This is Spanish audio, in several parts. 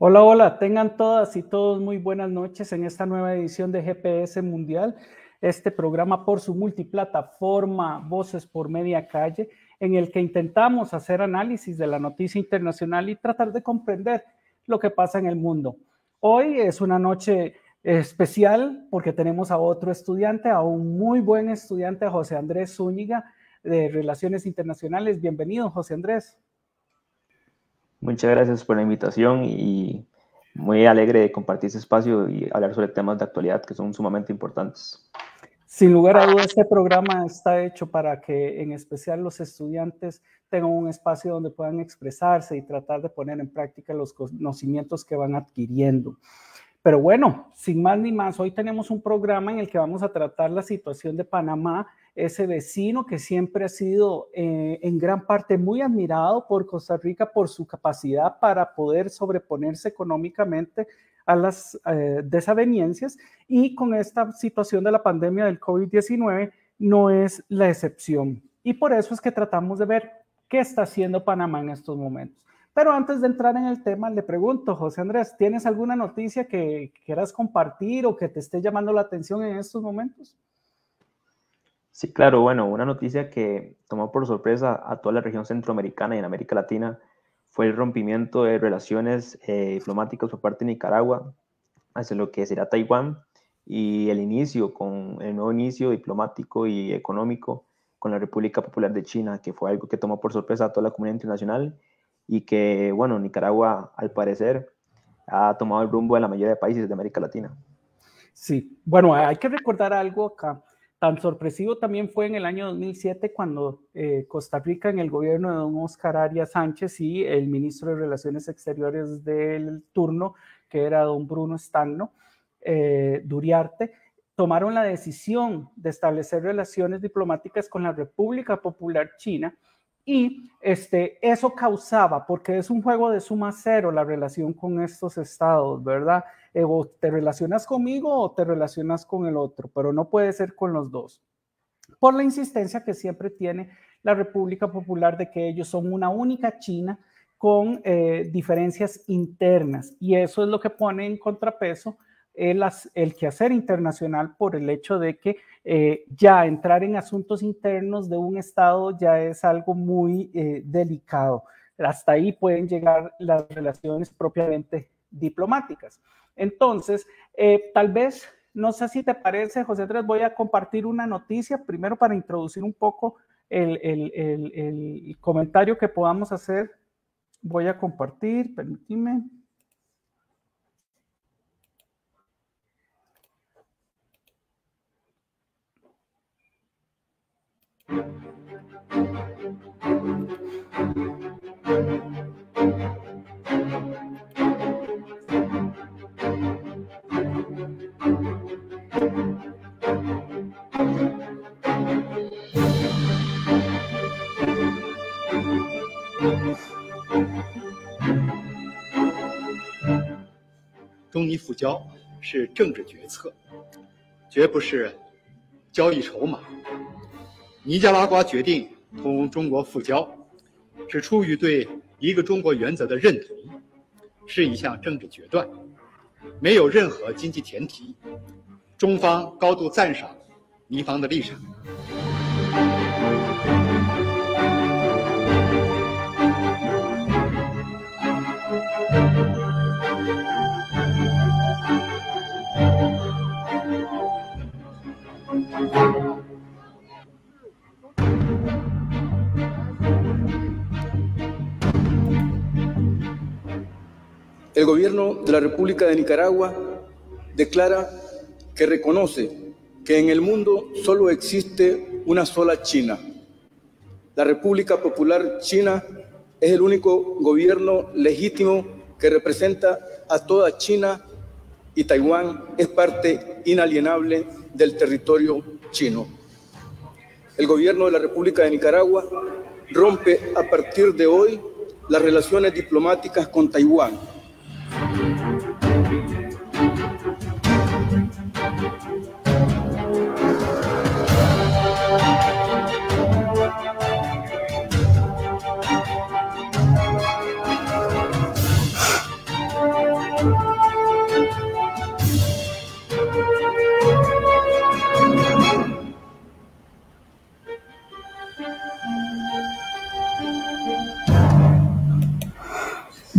Hola, hola, tengan todas y todos muy buenas noches en esta nueva edición de GPS Mundial, este programa por su multiplataforma Voces por Media Calle, en el que intentamos hacer análisis de la noticia internacional y tratar de comprender lo que pasa en el mundo. Hoy es una noche especial porque tenemos a otro estudiante, a un muy buen estudiante, José Andrés Zúñiga, de Relaciones Internacionales. Bienvenido, José Andrés. Muchas gracias por la invitación y muy alegre de compartir este espacio y hablar sobre temas de actualidad que son sumamente importantes. Sin lugar a dudas, este programa está hecho para que en especial los estudiantes tengan un espacio donde puedan expresarse y tratar de poner en práctica los conocimientos que van adquiriendo. Pero bueno, sin más ni más, hoy tenemos un programa en el que vamos a tratar la situación de Panamá ese vecino que siempre ha sido eh, en gran parte muy admirado por Costa Rica por su capacidad para poder sobreponerse económicamente a las desaveniencias eh, desavenencias y con esta situación de la pandemia del COVID-19 no es la excepción. Y por eso es que tratamos de ver qué está haciendo Panamá en estos momentos. Pero antes de entrar en el tema, le pregunto, José Andrés, ¿tienes alguna noticia que quieras compartir o que te esté llamando la atención en estos momentos? Sí, claro, bueno, una noticia que tomó por sorpresa a toda la región centroamericana y en América Latina fue el rompimiento de relaciones eh, diplomáticas por parte de Nicaragua hacia lo que será Taiwán y el inicio con el nuevo inicio diplomático y económico con la República Popular de China, que fue algo que tomó por sorpresa a toda la comunidad internacional y que, bueno, Nicaragua al parecer ha tomado el rumbo de la mayoría de países de América Latina. Sí, bueno, hay que recordar algo acá. Tan sorpresivo también fue en el año 2007 cuando eh, Costa Rica, en el gobierno de don Oscar Arias Sánchez y el ministro de Relaciones Exteriores del turno, que era don Bruno Stanno eh, Duriarte, tomaron la decisión de establecer relaciones diplomáticas con la República Popular China y este, eso causaba, porque es un juego de suma cero la relación con estos estados, ¿verdad? Eh, o te relacionas conmigo o te relacionas con el otro, pero no puede ser con los dos. Por la insistencia que siempre tiene la República Popular de que ellos son una única China con eh, diferencias internas. Y eso es lo que pone en contrapeso el, quehacer internacional por el hecho de que eh, ya entrar en asuntos internos de un Estado ya es algo muy eh, delicado. Hasta ahí pueden llegar las relaciones propiamente diplomáticas. Entonces, eh, tal vez, no sé si te parece, José Andrés, voy a compartir una noticia primero para introducir un poco el, el comentario que podamos hacer. Voy a compartir, permíteme. 中尼复交是政治决策，绝不是交易筹码。尼加拉瓜决定同中国复交，是出于对“一个中国”原则的认同，是一项政治决断，没有任何经济前提。中方高度赞赏尼方的立场。el gobierno de la República de Nicaragua declara que reconoce que en el mundo solo existe una sola China. La República Popular China es el único gobierno legítimo que representa a toda China y Taiwán es parte inalienable del territorio chino. El gobierno de la República de Nicaragua rompe a partir de hoy las relaciones diplomáticas con Taiwán Thank you.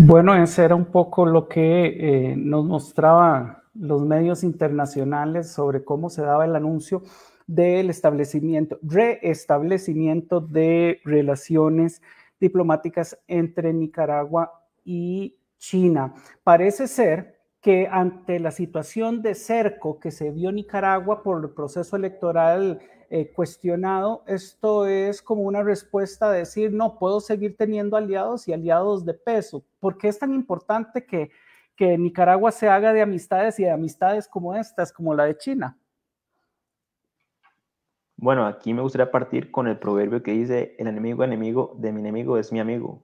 Bueno, ese era un poco lo que eh, nos mostraban los medios internacionales sobre cómo se daba el anuncio del establecimiento, reestablecimiento de relaciones diplomáticas entre Nicaragua y China. Parece ser que ante la situación de cerco que se vio Nicaragua por el proceso electoral eh, cuestionado, esto es como una respuesta a decir, no, puedo seguir teniendo aliados y aliados de peso. ¿Por qué es tan importante que, que Nicaragua se haga de amistades y de amistades como estas, como la de China? Bueno, aquí me gustaría partir con el proverbio que dice, el enemigo enemigo de mi enemigo es mi amigo.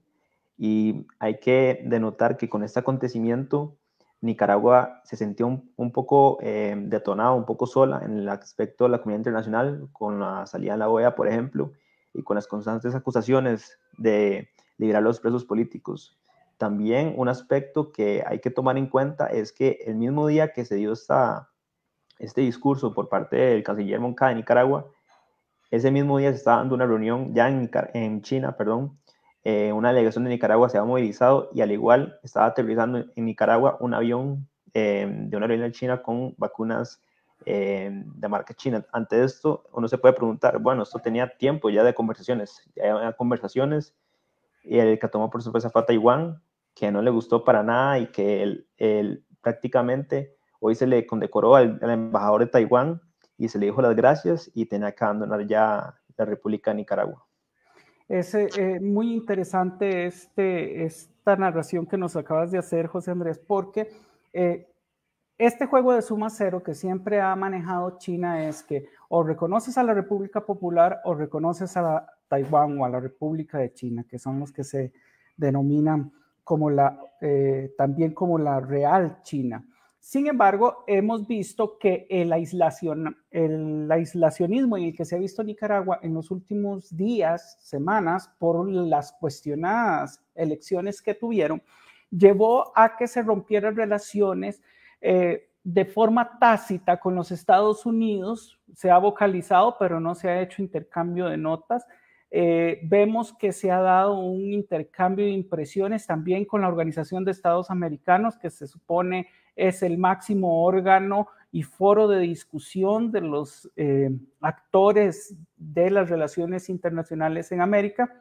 Y hay que denotar que con este acontecimiento Nicaragua se sintió un, poco eh, detonada, un poco sola en el aspecto de la comunidad internacional, con la salida de la OEA, por ejemplo, y con las constantes acusaciones de liberar a los presos políticos. También un aspecto que hay que tomar en cuenta es que el mismo día que se dio esta, este discurso por parte del canciller Moncada de Nicaragua, ese mismo día se estaba dando una reunión ya en, en China, perdón, eh, una delegación de Nicaragua se había movilizado y al igual estaba aterrizando en Nicaragua un avión em, de una aerolínea china con vacunas em, de marca china. Ante esto, uno se puede preguntar, bueno, esto tenía tiempo ya de conversaciones, ya había conversaciones, y el que tomó por sorpresa fue a Taiwán, que no le gustó para nada y que él, prácticamente hoy se le condecoró al, al, embajador de Taiwán y se le dijo las gracias y tenía que abandonar ya la República de Nicaragua. Es eh, muy interesante este, esta narración que nos acabas de hacer, José Andrés, porque eh, este juego de suma cero que siempre ha manejado China es que o reconoces a la República Popular o reconoces a Taiwán o a la República de China, que son los que se denominan como la, eh, también como la Real China. Sin embargo, hemos visto que el, aislacionismo y el que se ha visto Nicaragua en los últimos días, semanas, por las cuestionadas elecciones que tuvieron, llevó a que se rompieran relaciones eh, de forma tácita con los Estados Unidos. Se ha vocalizado, pero no se ha hecho intercambio de notas eh, vemos que se ha dado un intercambio de impresiones también con la Organización de Estados Americanos, que se supone es el máximo órgano y foro de discusión de los eh, actores de las relaciones internacionales en América.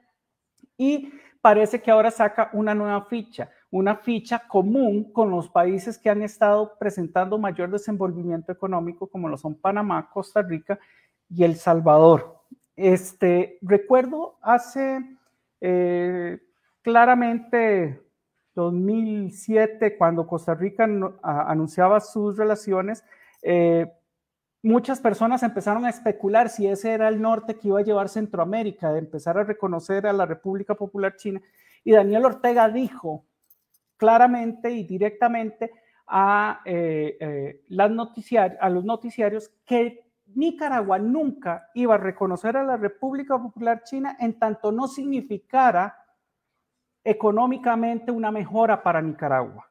Y parece que ahora saca una nueva ficha, una ficha común con los países que han estado presentando mayor desenvolvimiento económico, como lo son Panamá, Costa Rica y El Salvador. Este, recuerdo hace eh, claramente 2007, cuando Costa Rica anunciaba sus relaciones, eh, muchas personas empezaron a especular si ese era el norte que iba a llevar Centroamérica, de empezar a reconocer a la República Popular China. Y Daniel Ortega dijo claramente y directamente a, eh, a los noticiarios que Nicaragua nunca iba a reconocer a la República Popular China en tanto no significara económicamente una mejora para Nicaragua.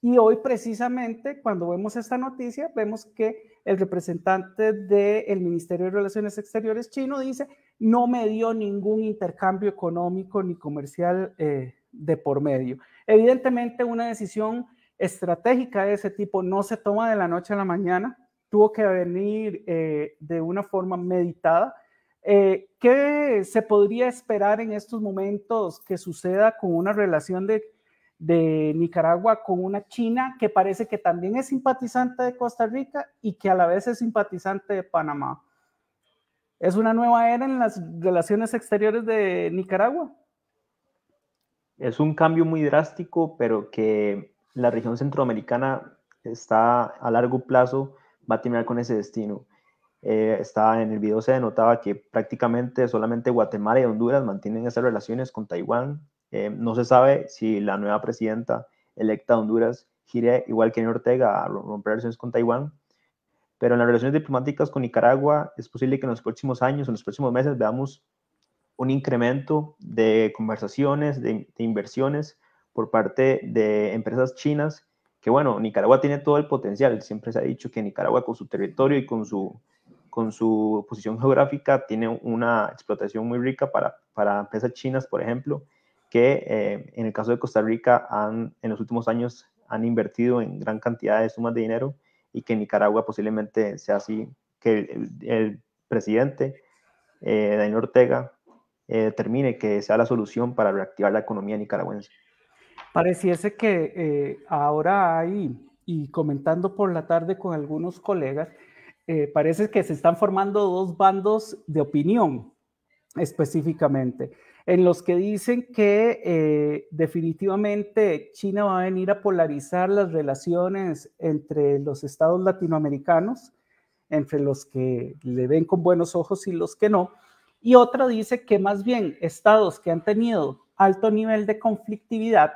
Y hoy precisamente cuando vemos esta noticia, vemos que el representante del Ministerio de Relaciones Exteriores chino dice, no me dio ningún intercambio económico ni comercial eh, de por medio. Evidentemente una decisión estratégica de ese tipo no se toma de la noche a la mañana, tuvo que venir eh, de una forma meditada. Eh, ¿Qué se podría esperar en estos momentos que suceda con una relación de, de Nicaragua con una China que parece que también es simpatizante de Costa Rica y que a la vez es simpatizante de Panamá? ¿Es una nueva era en las relaciones exteriores de Nicaragua? Es un cambio muy drástico, pero que la región centroamericana está a largo plazo va a terminar con ese destino. Eh, estaba en el video se denotaba que prácticamente solamente Guatemala y Honduras mantienen esas relaciones con Taiwán. Eh, no se sabe si la nueva presidenta electa de Honduras gire igual que en Ortega a romper relaciones con Taiwán. Pero en las relaciones diplomáticas con Nicaragua es posible que en los próximos años, en los próximos meses, veamos un incremento de conversaciones, de, de inversiones por parte de empresas chinas que bueno, Nicaragua tiene todo el potencial, siempre se ha dicho que Nicaragua con su territorio y con su, con su posición geográfica tiene una explotación muy rica para, empresas chinas, por ejemplo, que eh, en el caso de Costa Rica en los últimos años han invertido en gran cantidad de sumas de dinero y que Nicaragua posiblemente sea así, que el, presidente eh, Daniel Ortega eh, determine que sea la solución para reactivar la economía nicaragüense. Pareciese que eh, ahora hay, y comentando por la tarde con algunos colegas, eh, parece que se están formando dos bandos de opinión específicamente, en los que dicen que eh, definitivamente China va a venir a polarizar las relaciones entre los estados latinoamericanos, entre los que le ven con buenos ojos y los que no, y otra dice que más bien estados que han tenido alto nivel de conflictividad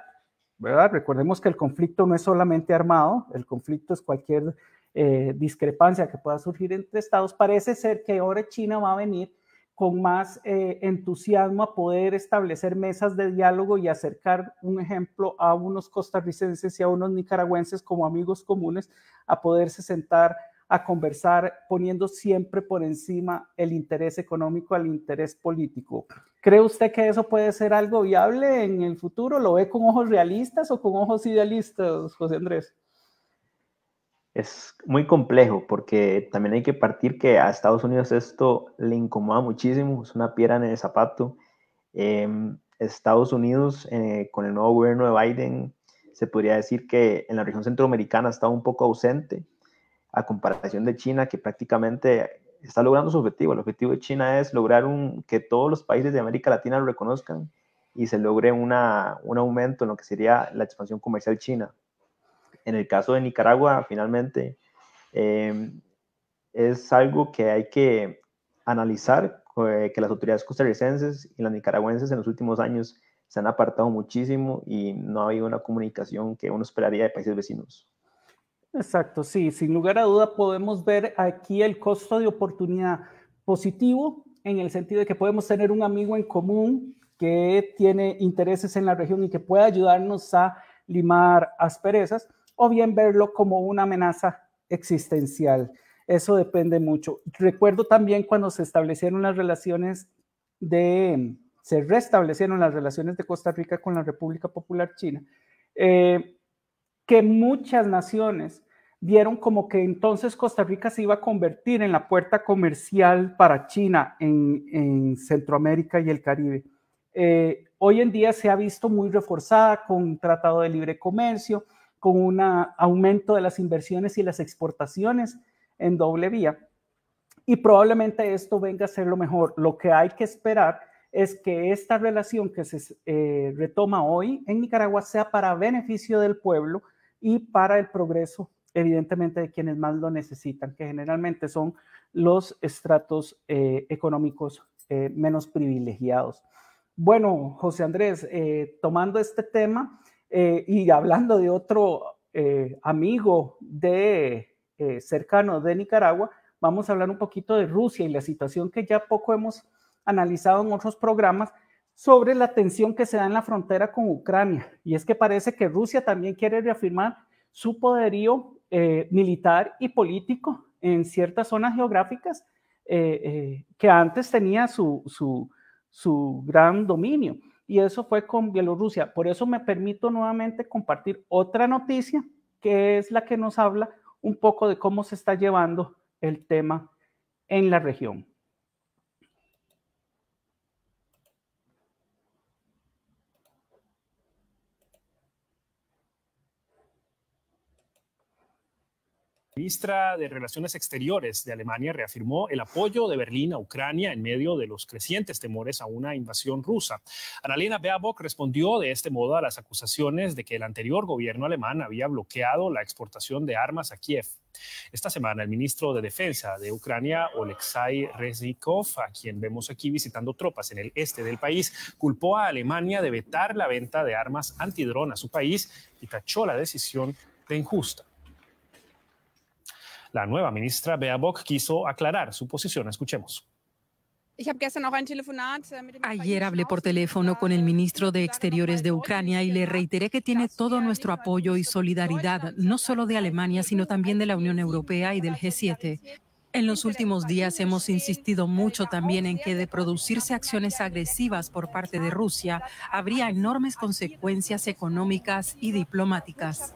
Recordemos que el conflicto no es solamente armado, el conflicto es cualquier eh, discrepancia que pueda surgir entre estados. Parece ser que ahora China va a venir con más eh, entusiasmo a poder establecer mesas de diálogo y acercar, un ejemplo, a unos costarricenses y a unos nicaragüenses como amigos comunes a poderse sentar a conversar poniendo siempre por encima el interés económico al interés político. ¿Cree usted que eso puede ser algo viable en el futuro? ¿Lo ve con ojos realistas o con ojos idealistas, José Andrés? Es muy complejo porque también hay que partir que a Estados Unidos esto le incomoda muchísimo, es una piedra en el zapato. Em, Estados Unidos, eh, con el nuevo gobierno de Biden, se podría decir que en la región centroamericana está un poco ausente a comparación de China, que prácticamente está logrando su objetivo. El objetivo de China es lograr un, que todos los países de América Latina lo reconozcan y se logre un aumento en lo que sería la expansión comercial china. En el caso de Nicaragua, finalmente, eh, es algo que hay que analizar, eh, que las autoridades costarricenses y las nicaragüenses en los últimos años se han apartado muchísimo y no ha habido una comunicación que uno esperaría de países vecinos. Exacto, sí, sin lugar a duda podemos ver aquí el costo de oportunidad positivo en el sentido de que podemos tener un amigo en común que tiene intereses en la región y que pueda ayudarnos a limar asperezas, o bien verlo como una amenaza existencial. Eso depende mucho. Recuerdo también cuando se establecieron las relaciones de, se restablecieron las relaciones de Costa Rica con la República Popular China. Eh, que muchas naciones vieron como que entonces Costa Rica se iba a convertir en la puerta comercial para China en, Centroamérica y el Caribe. Eh, hoy en día se ha visto muy reforzada con un tratado de libre comercio, con un aumento de las inversiones y las exportaciones en doble vía. Y probablemente esto venga a ser lo mejor. Lo que hay que esperar es que esta relación que se eh, retoma hoy en Nicaragua sea para beneficio del pueblo, y para el progreso, evidentemente, de quienes más lo necesitan, que generalmente son los estratos eh, económicos eh, menos privilegiados. Bueno, José Andrés, eh, tomando este tema y hablando de otro amigo de, cercano de Nicaragua, vamos a hablar un poquito de Rusia y la situación que ya poco hemos analizado en otros programas, sobre la tensión que se da en la frontera con Ucrania. Y es que parece que Rusia también quiere reafirmar su poderío eh, militar y político en ciertas zonas geográficas eh, eh, que antes tenía su, gran dominio. Y eso fue con Bielorrusia. Por eso me permito nuevamente compartir otra noticia que es la que nos habla un poco de cómo se está llevando el tema en la región. ministra de Relaciones Exteriores de Alemania reafirmó el apoyo de Berlín a Ucrania en medio de los crecientes temores a una invasión rusa. Annalena Baerbock respondió de este modo a las acusaciones de que el anterior gobierno alemán había bloqueado la exportación de armas a Kiev. Esta semana, el ministro de Defensa de Ucrania, Oleksiy Reznikov, a quien vemos aquí visitando tropas en el este del país, culpó a Alemania de vetar la venta de armas antidrón a su país y tachó la decisión de injusta. La nueva ministra Bea quiso aclarar su posición. Escuchemos. Ayer hablé por teléfono con el ministro de Exteriores de Ucrania y le reiteré que tiene todo nuestro apoyo y solidaridad, no solo de Alemania, sino también de la Unión Europea y del G7. En los últimos días hemos insistido mucho también en que de producirse acciones agresivas por parte de Rusia, habría enormes consecuencias económicas y diplomáticas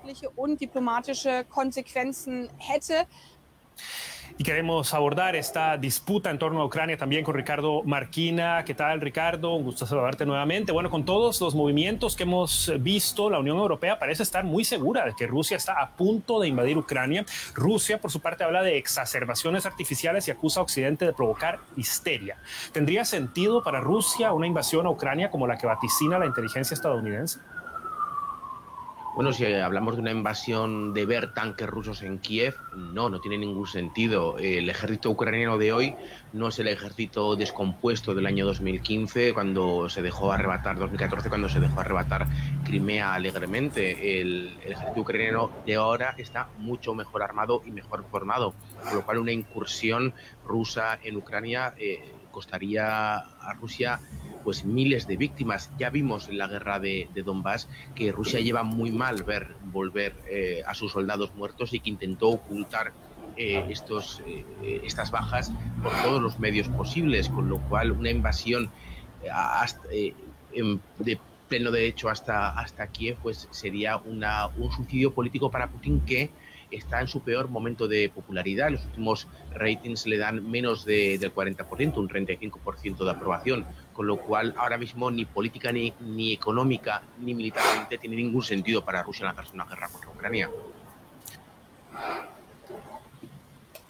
y queremos abordar esta disputa en torno a Ucrania también con Ricardo Marquina. ¿Qué tal, Ricardo? Un gusto saludarte nuevamente. Bueno, con todos los movimientos que hemos visto, la Unión Europea parece estar muy segura de que Rusia está a punto de invadir Ucrania. Rusia, por su parte, habla de exacerbaciones artificiales y acusa a Occidente de provocar histeria. ¿Tendría sentido para Rusia una invasión a Ucrania como la que vaticina la inteligencia estadounidense? Bueno, si hablamos de una invasión de ver tanques rusos en Kiev, no, no tiene ningún sentido. El ejército ucraniano de hoy no es el ejército descompuesto del año 2015, cuando se dejó arrebatar, 2014, cuando se dejó arrebatar Crimea alegremente. El, ejército ucraniano de ahora está mucho mejor armado y mejor formado, con lo cual una incursión rusa en Ucrania. Eh, costaría a Rusia pues miles de víctimas. Ya vimos en la guerra de, de Donbass que Rusia lleva muy mal ver volver eh, a sus soldados muertos y que intentó ocultar eh, estos, eh, estas bajas por todos los medios posibles, con lo cual una invasión de pleno derecho hasta, hasta Kiev pues sería una, un suicidio político para Putin que está en su peor momento de popularidad. Los últimos ratings le dan menos del 40%, un 35% de aprobación, con lo cual ahora mismo ni política, ni, ni económica, ni militarmente tiene ningún sentido para Rusia la una guerra contra Ucrania.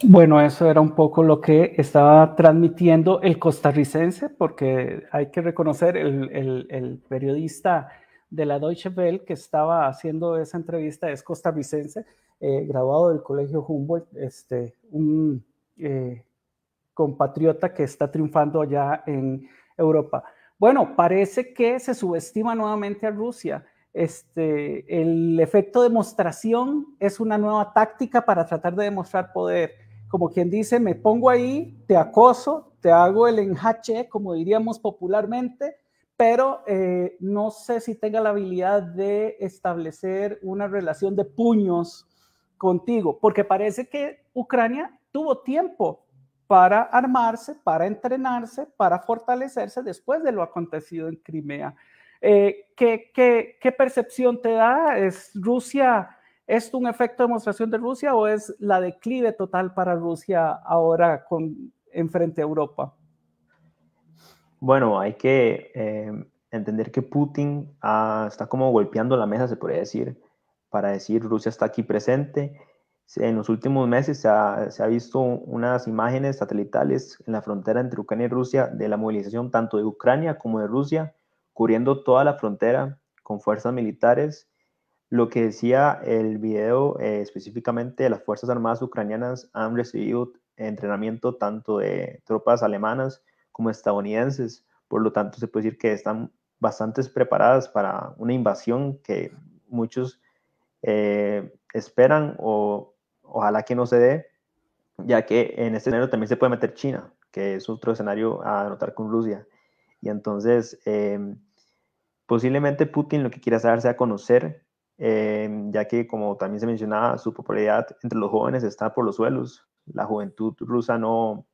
Bueno, eso era un poco lo que estaba transmitiendo el costarricense, porque hay que reconocer el, el, el periodista de la Deutsche Welle que estaba haciendo esa entrevista es costarricense eh, graduado del Colegio Humboldt, este, un eh, compatriota que está triunfando allá en Europa. Bueno, parece que se subestima nuevamente a Rusia. Este, el efecto demostración es una nueva táctica para tratar de demostrar poder. Como quien dice, me pongo ahí, te acoso, te hago el enjache, como diríamos popularmente, pero eh, no sé si tenga la habilidad de establecer una relación de puños contigo, porque parece que Ucrania tuvo tiempo para armarse, para entrenarse, para fortalecerse después de lo acontecido en Crimea. Eh, ¿qué, percepción te da? ¿Es Rusia, es un efecto de demostración de Rusia o es la declive total para Rusia ahora con, en frente a Europa? Bueno, hay que eh, entender que Putin ah, está como golpeando la mesa, se podría decir, para decir Rusia está aquí presente. En los últimos meses se ha, visto unas imágenes satelitales en la frontera entre Ucrania y Rusia de la movilización tanto de Ucrania como de Rusia, cubriendo toda la frontera con fuerzas militares. Lo que decía el video eh, específicamente, las Fuerzas Armadas ucranianas han recibido entrenamiento tanto de tropas alemanas como estadounidenses. Por lo tanto, se puede decir que están bastante preparadas para una invasión que muchos eh, esperan o ojalá que no se dé, ya que en este escenario también se puede meter China, que es otro escenario a anotar con Rusia. Y entonces, em, posiblemente Putin lo que quiera hacer sea conocer, em, ya que como también se mencionaba, su popularidad entre los jóvenes está por los suelos. La juventud rusa no,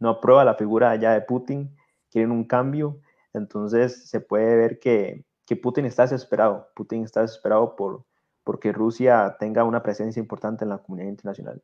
no aprueba la figura ya de Putin, quieren un cambio. Entonces se puede ver que, que Putin está desesperado. Putin está desesperado por, porque Rusia tenga una presencia importante en la comunidad internacional.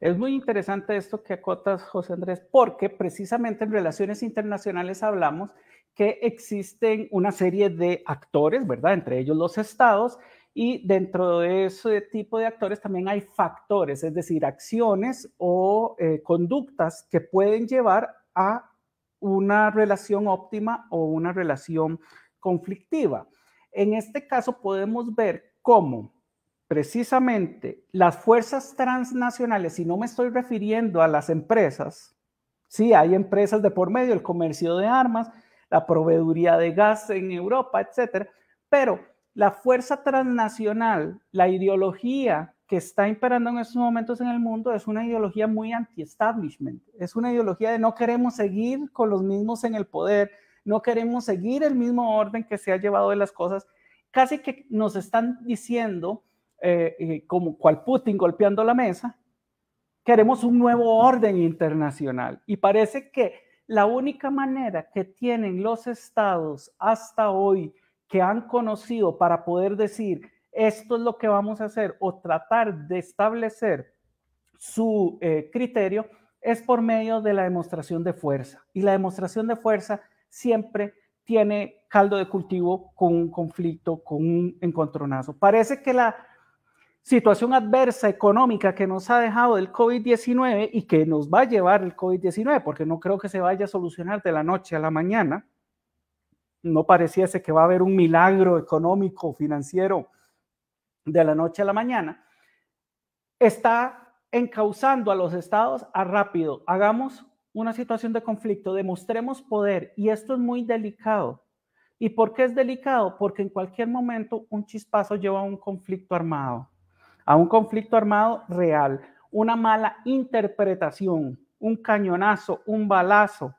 Es muy interesante esto que acotas, José Andrés, porque precisamente en relaciones internacionales hablamos que existen una serie de actores, ¿verdad? Entre ellos los estados, y dentro de ese tipo de actores también hay factores, es decir, acciones o eh, conductas que pueden llevar a una relación óptima o una relación conflictiva. En este caso podemos ver cómo precisamente las fuerzas transnacionales, y no me estoy refiriendo a las empresas, sí, hay empresas de por medio, el comercio de armas, la proveeduría de gas en Europa, etcétera, pero la fuerza transnacional, la ideología que está imperando en estos momentos en el mundo es una ideología muy anti-establishment, es una ideología de no queremos seguir con los mismos en el poder, no queremos seguir el mismo orden que se ha llevado de las cosas casi que nos están diciendo, eh, eh, como cual Putin golpeando la mesa, queremos un nuevo orden internacional. Y parece que la única manera que tienen los estados hasta hoy que han conocido para poder decir esto es lo que vamos a hacer o tratar de establecer su eh, criterio es por medio de la demostración de fuerza. Y la demostración de fuerza siempre tiene caldo de cultivo con un conflicto, con un encontronazo. Parece que la situación adversa económica que nos ha dejado el COVID-19 y que nos va a llevar el COVID-19, porque no creo que se vaya a solucionar de la noche a la mañana, no pareciese que va a haber un milagro económico, financiero de la noche a la mañana, está encauzando a los estados a rápido, hagamos una situación de conflicto, demostremos poder, y esto es muy delicado, ¿Y por qué es delicado? Porque en cualquier momento un chispazo lleva a un conflicto armado, a un conflicto armado real, una mala interpretación, un cañonazo, un balazo,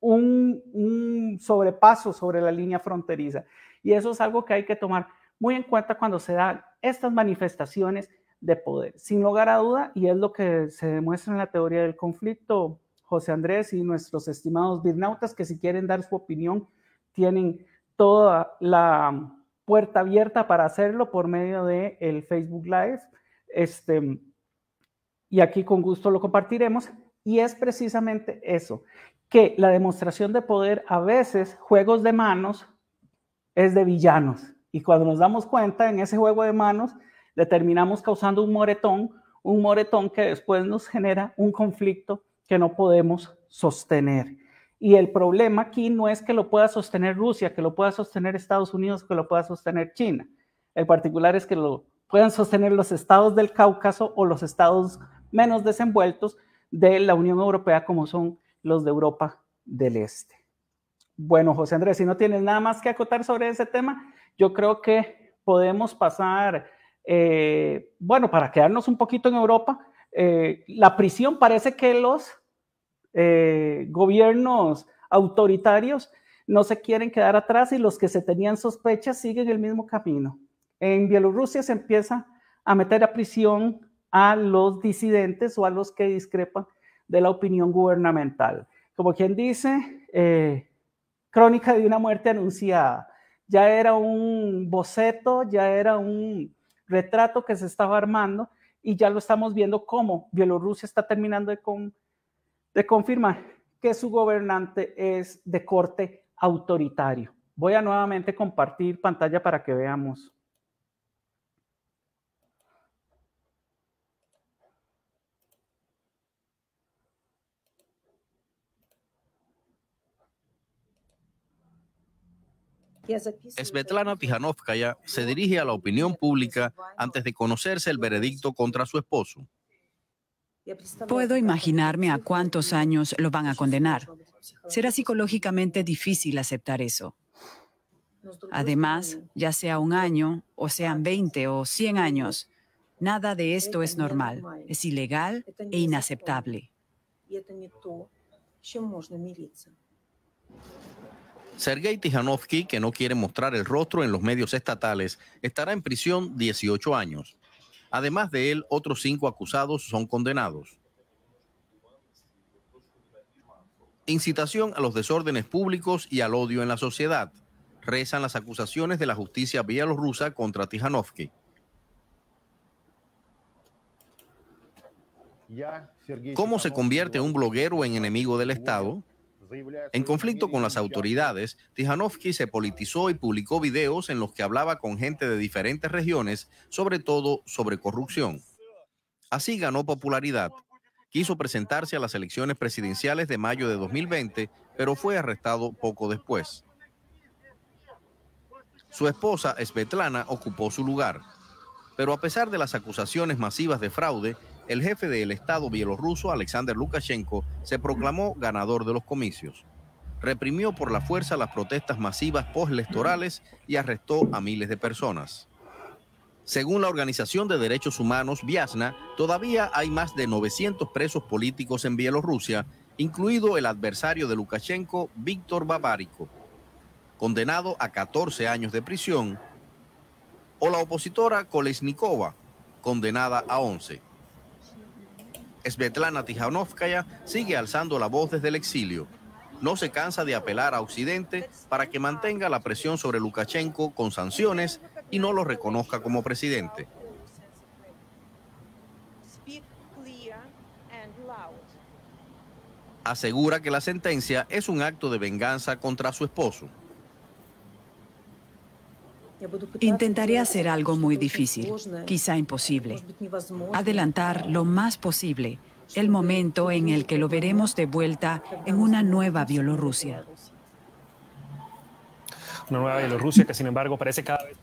un, sobrepaso sobre la línea fronteriza. Y eso es algo que hay que tomar muy en cuenta cuando se dan estas manifestaciones de poder. Sin lugar a duda, y es lo que se demuestra en la teoría del conflicto, José Andrés y nuestros estimados birnautas, que si quieren dar su opinión tienen toda la puerta abierta para hacerlo por medio de el Facebook Live. Este, y aquí con gusto lo compartiremos. Y es precisamente eso, que la demostración de poder a veces, juegos de manos, es de villanos. Y cuando nos damos cuenta, en ese juego de manos, le terminamos causando un moretón, un moretón que después nos genera un conflicto que no podemos sostener. Y el problema aquí no es que lo pueda sostener Rusia, que lo pueda sostener Estados Unidos, que lo pueda sostener China. El particular es que lo puedan sostener los estados del Cáucaso o los estados menos desenvueltos de la Unión Europea, como son los de Europa del Este. Bueno, José Andrés, si no tienes nada más que acotar sobre ese tema, yo creo que podemos pasar, eh, bueno, para quedarnos un poquito en Europa, eh, la prisión parece que los eh, gobiernos autoritarios no se quieren quedar atrás y los que se tenían sospechas siguen el mismo camino. En Bielorrusia se empieza a meter a prisión a los disidentes o a los que discrepan de la opinión gubernamental. Como quien dice, eh, crónica de una muerte anunciada. Ya era un boceto, ya era un retrato que se estaba armando y ya lo estamos viendo cómo Bielorrusia está terminando de con de confirmar que su gobernante es de corte autoritario. Voy a nuevamente compartir pantalla para que veamos. Svetlana Tijanovskaya se dirige a la opinión pública antes de conocerse el veredicto contra su esposo. Pues Puedo imaginarme a cuántos años lo van a condenar. Será psicológicamente difícil aceptar eso. Además, ya sea un año, o sean 20 o 100 años, nada de esto es normal, es ilegal e inaceptable. Sergei Tijanovsky, que no quiere mostrar el rostro en los medios estatales, estará en prisión 18 años. Además de él, otros cinco acusados son condenados. Incitación a los desórdenes públicos y al odio en la sociedad. Rezan las acusaciones de la justicia bielorrusa contra Tijanovsky. ¿Cómo se convierte un bloguero en enemigo del Estado? En conflicto con las autoridades, Tijanovsky se politizó y publicó videos en los que hablaba con gente de diferentes regiones, sobre todo sobre corrupción. Así ganó popularidad. Quiso presentarse a las elecciones presidenciales de mayo de 2020, pero fue arrestado poco después. Su esposa, Svetlana, ocupó su lugar. Pero a pesar de las acusaciones masivas de fraude, el jefe del Estado bielorruso, Alexander Lukashenko, se proclamó ganador de los comicios. Reprimió por la fuerza las protestas masivas postelectorales y arrestó a miles de personas. Según la Organización de Derechos Humanos, Viasna, todavía hay más de 900 presos políticos en Bielorrusia, incluido el adversario de Lukashenko, Víctor Babárico, condenado a 14 años de prisión, o la opositora Kolesnikova, condenada a 11. Svetlana Tijanovskaya sigue alzando la voz desde el exilio. No se cansa de apelar a Occidente para que mantenga la presión sobre Lukashenko con sanciones y no lo reconozca como presidente. Asegura que la sentencia es un acto de venganza contra su esposo. Intentaré hacer algo muy difícil, quizá imposible, adelantar lo más posible el momento en el que lo veremos de vuelta en una nueva Bielorrusia. Una nueva Bielorrusia que sin embargo parece cada vez...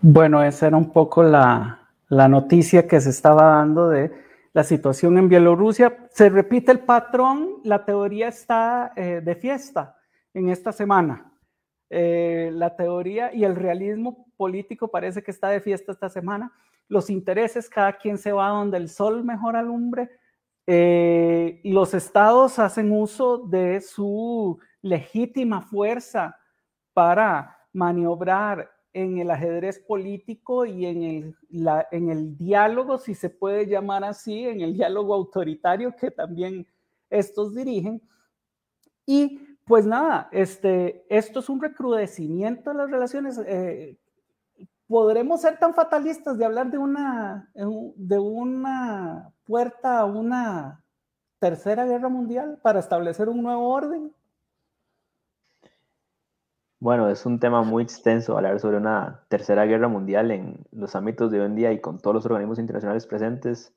Bueno, esa era un poco la, noticia que se estaba dando de la situación en Bielorrusia. Se repite el patrón, la teoría está eh, de fiesta en esta semana. Eh, la teoría y el realismo político parece que está de fiesta esta semana. Los intereses, cada quien se va donde el sol mejor alumbre. Eh, los estados hacen uso de su legítima fuerza para maniobrar en el ajedrez político y en el, en el diálogo, si se puede llamar así, en el diálogo autoritario que también estos dirigen. Y pues nada, este, esto es un recrudecimiento de las relaciones. Eh, ¿Podremos ser tan fatalistas de hablar de una, eh, de una puerta a una tercera guerra mundial para establecer un nuevo orden? Bueno, es un tema muy extenso hablar sobre una tercera guerra mundial en los ámbitos de hoy en día y con todos los organismos internacionales presentes,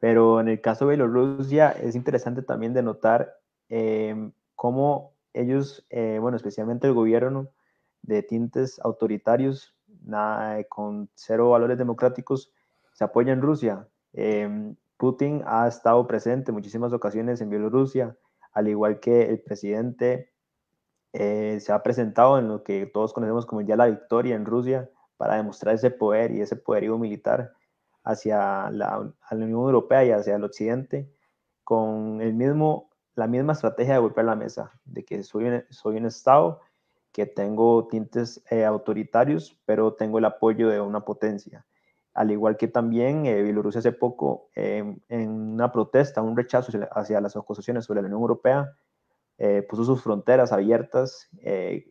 pero en el caso de Bielorrusia es interesante también denotar eh, cómo ellos, eh, bueno, especialmente el gobierno de tintes autoritarios, con cero valores democráticos, se apoya en Rusia. Em, Putin ha estado presente en muchísimas ocasiones en Bielorrusia, al igual que el presidente eh, se ha presentado en lo que todos conocemos como ya la victoria en Rusia para demostrar ese poder y ese poderío militar hacia la, la Unión Europea y hacia el Occidente, con el mismo la misma estrategia de golpear la mesa, de que soy un, Estado que tengo tintes eh, autoritarios, pero tengo el apoyo de una potencia. Al igual que también eh, Bielorrusia hace poco, em, en una protesta, un rechazo hacia las acusaciones sobre la Unión Europea, eh, puso sus fronteras abiertas,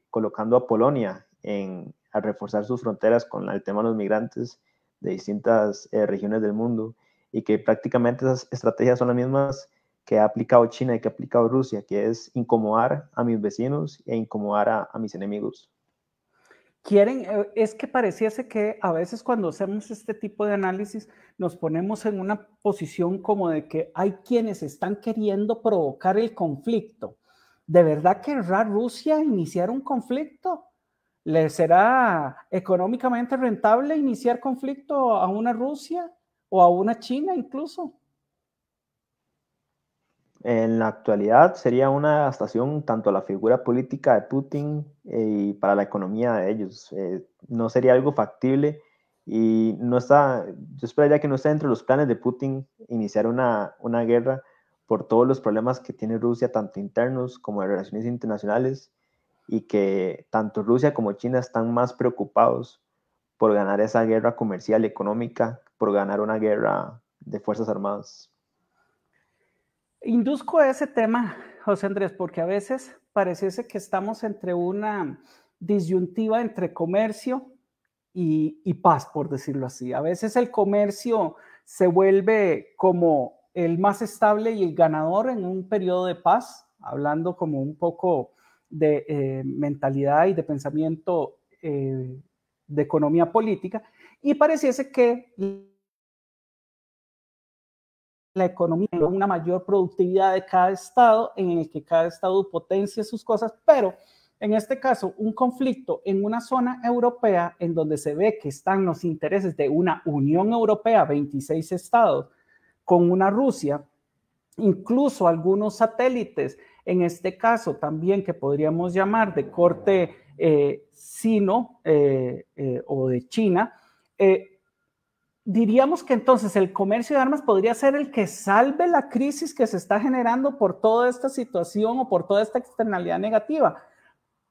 colocando a Polonia en, a reforzar sus fronteras con el tema de los migrantes de distintas regiones del mundo, y que prácticamente esas estrategias son las mismas que ha aplicado China y que ha aplicado Rusia, que es incomodar a mis vecinos e incomodar a, a mis enemigos. Quieren, eh, es que pareciese que a veces cuando hacemos este tipo de análisis nos ponemos en una posición como de que hay quienes están queriendo provocar el conflicto. ¿De verdad querrá Rusia iniciar un conflicto? ¿Le será económicamente rentable iniciar conflicto a una Rusia o a una China incluso? en la actualidad sería una estación tanto a la figura política de Putin eh, y para la economía de ellos. Eh, no sería algo factible y no está, yo esperaría que no esté de los planes de Putin iniciar una, una guerra por todos los problemas que tiene Rusia, tanto internos como de relaciones internacionales, y que tanto Rusia como China están más preocupados por ganar esa guerra comercial y económica, por ganar una guerra de Fuerzas Armadas. Induzco ese tema, José Andrés, porque a veces parece que estamos entre una disyuntiva entre comercio y, paz, por decirlo así. A veces el comercio se vuelve como el más estable y el ganador en un periodo de paz, hablando como un poco de eh, mentalidad y de pensamiento eh, de economía política, y pareciese que la economía una mayor productividad de cada estado, en el que cada estado potencie sus cosas, pero en este caso, un conflicto en una zona europea en donde se ve que están los intereses de una Unión Europea, 26 estados, con una Rusia, incluso algunos satélites, en este caso también que podríamos llamar de corte eh, sino eh, eh, o de China, diríamos que entonces el comercio de armas podría ser el que salve la crisis que se está generando por toda esta situación o por toda esta externalidad negativa.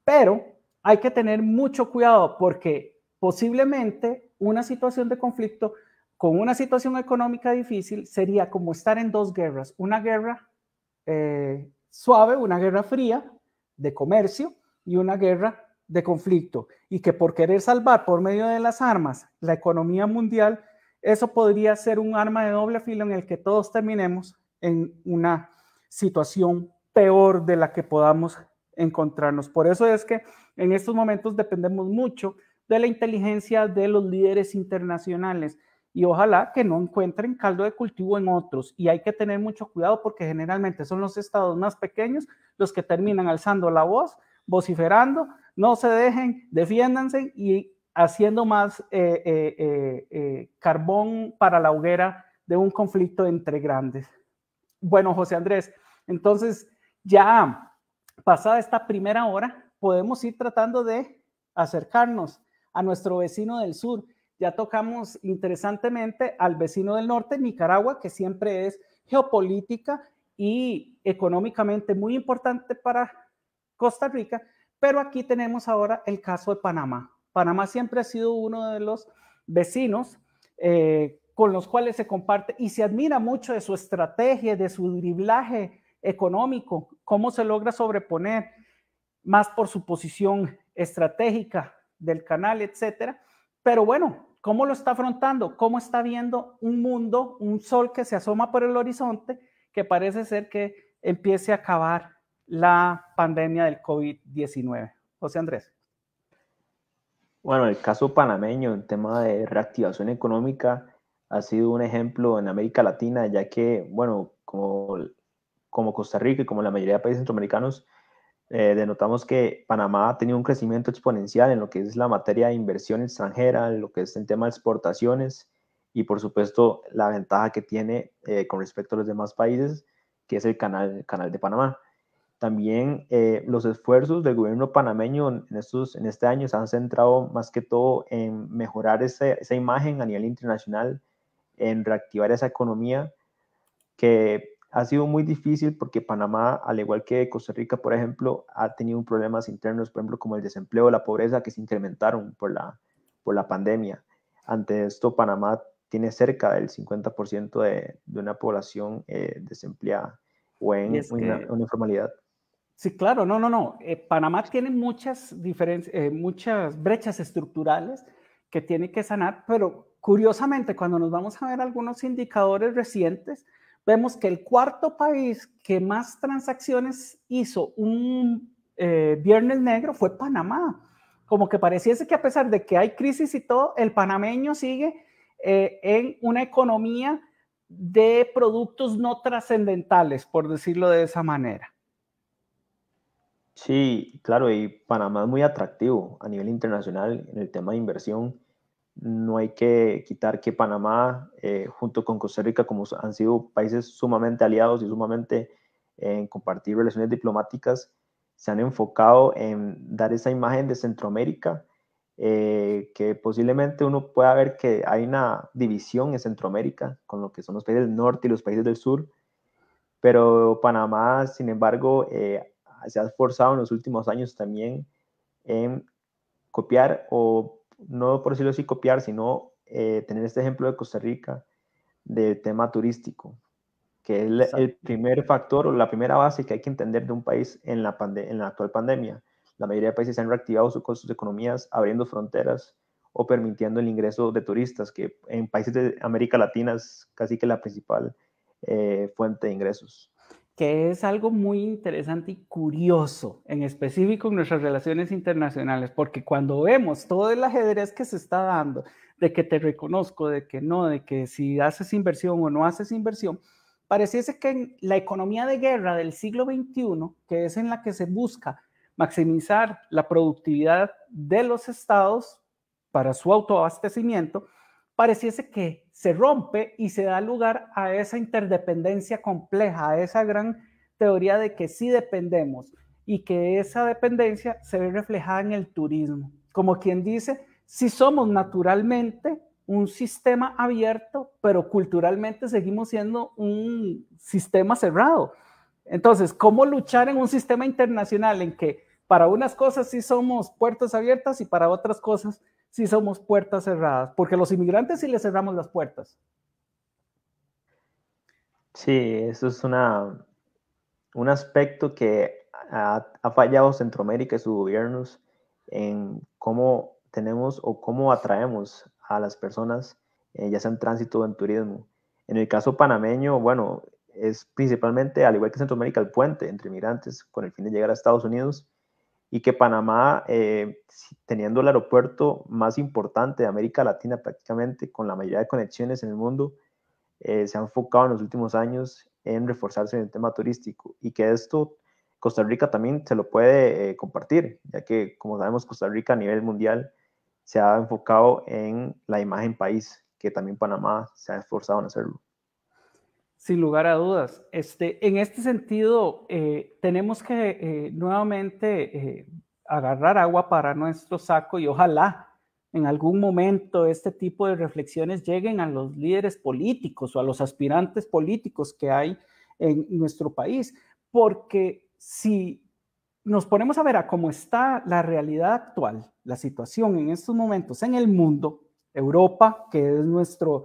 Pero hay que tener mucho cuidado porque posiblemente una situación de conflicto con una situación económica difícil sería como estar en dos guerras, una guerra eh, suave, una guerra fría de comercio y una guerra de conflicto y que por querer salvar por medio de las armas la economía mundial eso podría ser un arma de doble filo en el que todos terminemos en una situación peor de la que podamos encontrarnos. Por eso es que en estos momentos dependemos mucho de la inteligencia de los líderes internacionales y ojalá que no encuentren caldo de cultivo en otros. Y hay que tener mucho cuidado porque generalmente son los estados más pequeños los que terminan alzando la voz, vociferando, no se dejen, defiéndanse y haciendo más eh, eh, eh, carbón para la hoguera de un conflicto entre grandes. Bueno, José Andrés, entonces ya pasada esta primera hora, podemos ir tratando de acercarnos a nuestro vecino del sur. Ya tocamos interesantemente al vecino del norte, Nicaragua, que siempre es geopolítica y económicamente muy importante para Costa Rica, pero aquí tenemos ahora el caso de Panamá. Panamá siempre ha sido uno de los vecinos eh, con los cuales se comparte y se admira mucho de su estrategia, de su driblaje económico, cómo se logra sobreponer, más por su posición estratégica del canal, etcétera. Pero bueno, ¿cómo lo está afrontando? ¿Cómo está viendo un mundo, un sol que se asoma por el horizonte, que parece ser que empiece a acabar la pandemia del COVID-19? José Andrés. Bueno, el caso panameño en tema de reactivación económica ha sido un ejemplo en América Latina, ya que, bueno, como, como Costa Rica y como la mayoría de países centroamericanos, eh, denotamos que Panamá ha tenido un crecimiento exponencial en lo que es la materia de inversión extranjera, en lo que es el tema de exportaciones y, por supuesto, la ventaja que tiene eh, con respecto a los demás países, que es el canal, el canal de Panamá. También eh, los esfuerzos del gobierno panameño en, en este año se han centrado más que todo en mejorar esa imagen a nivel internacional, en reactivar esa economía que ha sido muy difícil porque Panamá, al igual que Costa Rica, por ejemplo, ha tenido problemas internos, por ejemplo, como el desempleo, la pobreza, que se incrementaron por la, por la pandemia. Ante esto, Panamá tiene cerca del 50% de, una población eh, desempleada o en, una informalidad. Sí, claro, no, no, no. Eh, Panamá tiene muchas, diferencias, eh, muchas brechas estructurales que tiene que sanar, pero curiosamente cuando nos vamos a ver algunos indicadores recientes, vemos que el cuarto país que más transacciones hizo un eh, viernes negro fue Panamá. Como que pareciese que a pesar de que hay crisis y todo, el panameño sigue en una economía de productos no trascendentales, por decirlo de esa manera. Sí, claro, y Panamá es muy atractivo a nivel internacional en el tema de inversión. No hay que quitar que Panamá, eh, junto con Costa Rica, como han sido países sumamente aliados y sumamente en compartir relaciones diplomáticas, se han enfocado en dar esa imagen de Centroamérica, eh, que posiblemente uno pueda ver que hay una división en Centroamérica, con lo que son los países del norte y los países del sur, pero Panamá, sin embargo, eh, se ha esforzado en los últimos años también en copiar, o no por decirlo así, copiar, sino eh, tener este ejemplo de Costa Rica del tema turístico, que es el primer factor o la primera base que hay que entender de un país en la, en la actual pandemia. La mayoría de países han reactivado sus, de economías abriendo fronteras o permitiendo el ingreso de turistas, que en países de América Latina es casi que la principal eh, fuente de ingresos que es algo muy interesante y curioso, en específico en nuestras relaciones internacionales, porque cuando vemos todo el ajedrez que se está dando, de que te reconozco, de que no, de que si haces inversión o no haces inversión, pareciese que en la economía de guerra del siglo XXI, que es en la que se busca maximizar la productividad de los estados para su autoabastecimiento, pareciese que se rompe y se da lugar a esa interdependencia compleja, a esa gran teoría de que sí dependemos y que esa dependencia se ve reflejada en el turismo. Como quien dice, si somos naturalmente un sistema abierto, pero culturalmente seguimos siendo un sistema cerrado. Entonces, ¿cómo luchar en un sistema internacional en que para unas cosas sí somos puertas abiertas y para otras cosas si somos puertas cerradas, porque a los inmigrantes sí les cerramos las puertas. Sí, eso es una, un aspecto que ha, fallado Centroamérica y sus gobiernos en cómo tenemos o cómo atraemos a las personas, eh, ya sea en tránsito o en turismo. En el caso panameño, bueno, es principalmente, al igual que Centroamérica, el puente entre inmigrantes con el fin de llegar a Estados Unidos y que Panamá, eh, teniendo el aeropuerto más importante de América Latina prácticamente, con la mayoría de conexiones en el mundo, eh, se ha enfocado en los últimos años en reforzarse en el tema turístico y que esto Costa Rica también se lo puede eh, compartir, ya que como sabemos Costa Rica a nivel mundial se ha enfocado en la imagen país, que también Panamá se ha esforzado en hacerlo. Sin lugar a dudas. Este, en este sentido, eh, tenemos que eh, nuevamente eh, agarrar agua para nuestro saco y ojalá en algún momento este tipo de reflexiones lleguen a los líderes políticos o a los aspirantes políticos que hay en nuestro país, porque si nos ponemos a ver a cómo está la realidad actual, la situación en estos momentos en el mundo, Europa, que es nuestro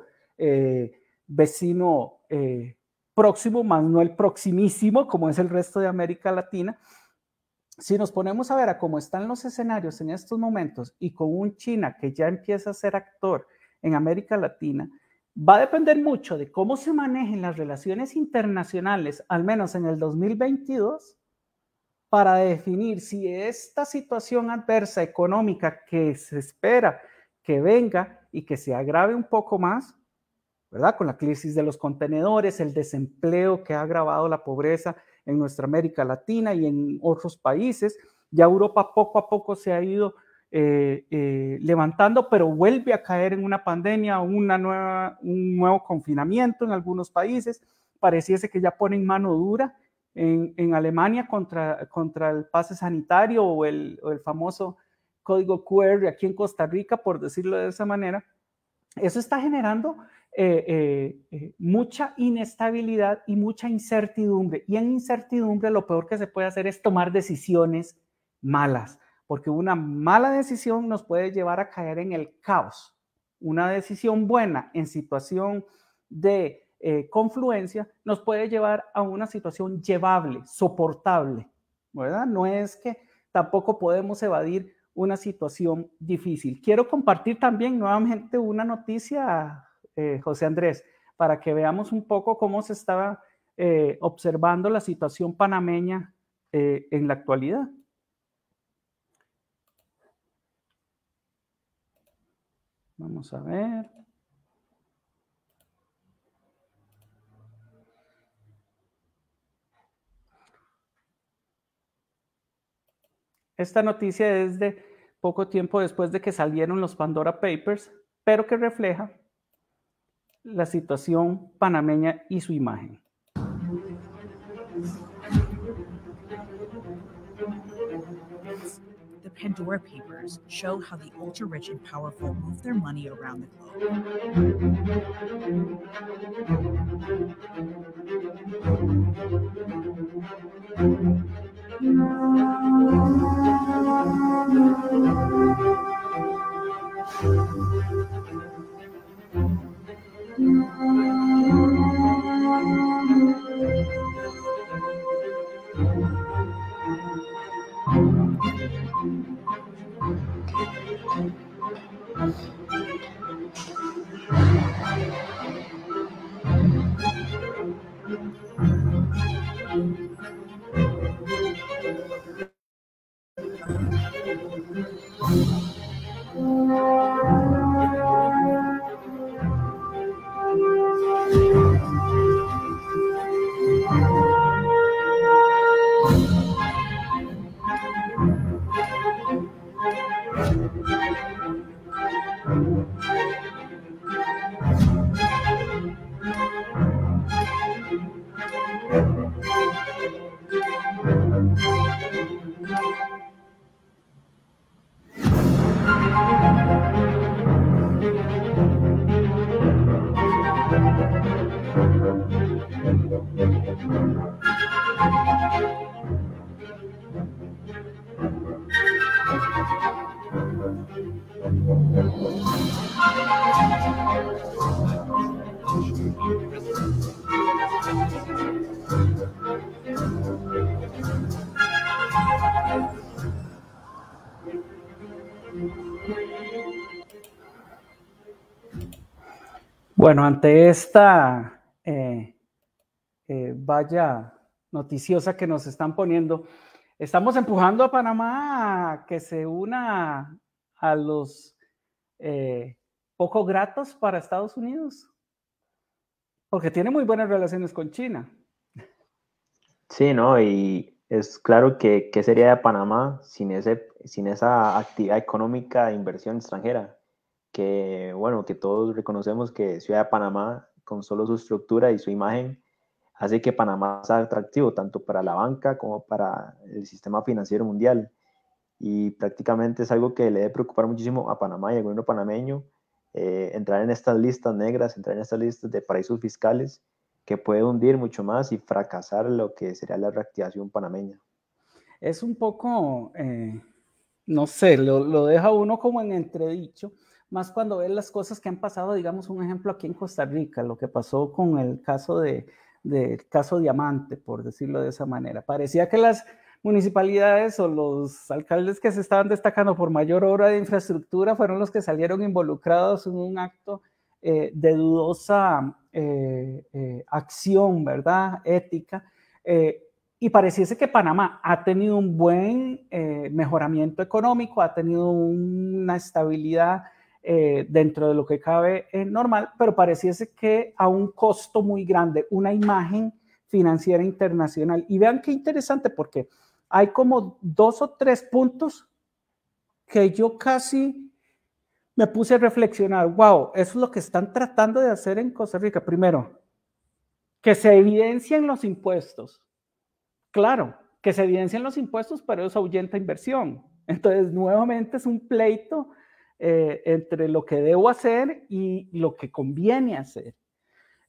vecino eh, próximo, más no el proximísimo, como es el resto de América Latina. Si nos ponemos a ver a cómo están los escenarios en estos momentos y con un China que ya empieza a ser actor en América Latina, va a depender mucho de cómo se manejen las relaciones internacionales, al menos en el 2022, para definir si esta situación adversa económica que se espera que venga y que se agrave un poco más, ¿verdad? Con la crisis de los contenedores, el desempleo que ha agravado la pobreza en nuestra América Latina y en otros países. Ya Europa poco a poco se ha ido eh, eh, levantando, pero vuelve a caer en una pandemia, una nueva, un nuevo confinamiento en algunos países. Pareciese que ya ponen mano dura en, Alemania contra, contra el pase sanitario o el, o el famoso código QR aquí en Costa Rica, por decirlo de esa manera. Eso está generando eh, eh, eh, mucha inestabilidad y mucha incertidumbre. Y en incertidumbre lo peor que se puede hacer es tomar decisiones malas, porque una mala decisión nos puede llevar a caer en el caos. Una decisión buena en situación de confluencia nos puede llevar a una situación llevable, soportable, ¿verdad? No es que tampoco podemos evadir una situación difícil. Quiero compartir también nuevamente una noticia eh, José Andrés, para que veamos un poco cómo se estaba eh, observando la situación panameña eh, en la actualidad. Vamos a ver. Esta noticia es de poco tiempo después de que salieron los Pandora Papers, pero que refleja la situación panameña y su imagen. The Pandora Papers show how the ultra rich and powerful move their money around the globe. Bueno, ante esta eh, eh, valla vaya noticiosa que nos están poniendo, estamos empujando a Panamá que se una a los eh, poco gratos para Estados Unidos, porque tiene muy buenas relaciones con China. Sí, ¿no? Y es claro que ¿qué sería de Panamá sin, ese, sin esa actividad económica de inversión extranjera? que, bueno, que todos reconocemos que Ciudad de Panamá, con solo su estructura y su imagen, hace que Panamá sea atractivo tanto para la banca como para el sistema financiero mundial. Y prácticamente es algo que le debe preocupar muchísimo a Panamá y al gobierno panameño, eh, entrar en estas listas negras, entrar en estas listas de paraísos fiscales, que puede hundir mucho más y fracasar lo que sería la reactivación panameña. Es un poco, eh, no sé, lo, lo deja uno como en entredicho más cuando ves las cosas que han pasado, digamos un ejemplo aquí en Costa Rica, lo que pasó con el caso del caso Diamante, por decirlo de esa manera. Parecía que las municipalidades o los alcaldes que se estaban destacando por mayor obra de infraestructura fueron los que salieron involucrados en un acto eh, de dudosa eh, eh, acción, ¿verdad? Ética. y pareciese que Panamá ha tenido un buen mejoramiento económico, ha tenido una estabilidad eh, dentro de lo que cabe eh, normal, pero pareciese que a un costo muy grande, una imagen financiera internacional. Y vean qué interesante porque hay como dos o tres puntos que yo casi me puse a reflexionar, wow, eso es lo que están tratando de hacer en Costa Rica. Primero, que se evidencien los impuestos. Claro, que se evidencien los impuestos, pero eso ahuyenta inversión. Entonces, nuevamente es un pleito eh, entre lo que debo hacer y lo que conviene hacer.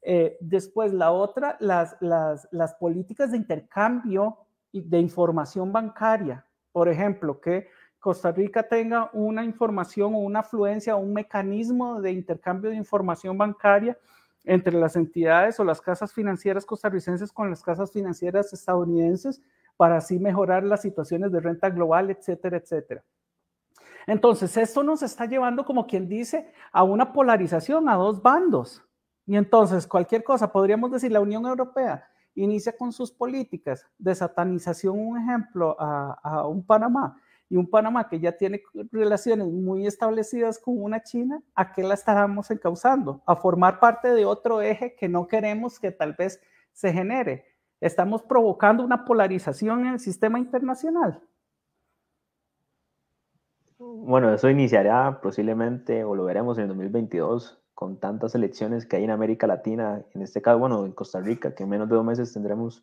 Eh, después, la otra, las, las, políticas de intercambio de información bancaria. Por ejemplo, que Costa Rica tenga una información o una afluencia o un mecanismo de intercambio de información bancaria entre las entidades o las casas financieras costarricenses con las casas financieras estadounidenses para así mejorar las situaciones de renta global, etcétera, etcétera. Entonces, esto nos está llevando, como quien dice, a una polarización, a dos bandos. Y entonces, cualquier cosa, podríamos decir, la Unión Europea inicia con sus políticas de satanización, un ejemplo, a, un Panamá, y un Panamá que ya tiene relaciones muy establecidas con una China, ¿a qué la estábamos encauzando? A formar parte de otro eje que no queremos que tal vez se genere. Estamos provocando una polarización en el sistema internacional. Bueno, eso iniciará posiblemente, o lo veremos en el 2022, con tantas elecciones que hay en América Latina, en este caso, bueno, en Costa Rica, que en menos de dos meses tendremos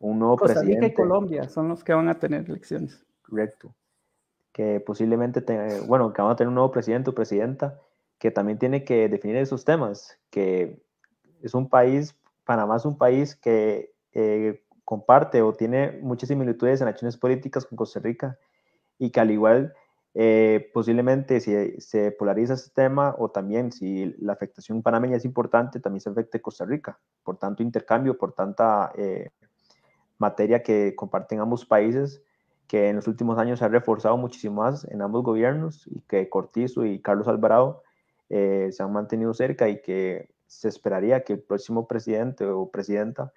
un nuevo presidente. Costa Rica y Colombia son los que van a tener elecciones. Correcto. Que posiblemente, bueno, que van a tener un nuevo presidente o presidenta que también tiene que definir esos temas, que es un país, Panamá es un país que eh, comparte o tiene muchas similitudes en acciones políticas con Costa Rica y que al igual eh, posiblemente si se polariza ese tema o también si la afectación panameña es importante, también se afecte Costa Rica, por tanto intercambio, por tanta eh, materia que comparten ambos países, que en los últimos años se ha reforzado muchísimo más en ambos gobiernos y que Cortizo y Carlos Alvarado eh, se han mantenido cerca y que se esperaría que el próximo presidente o presidenta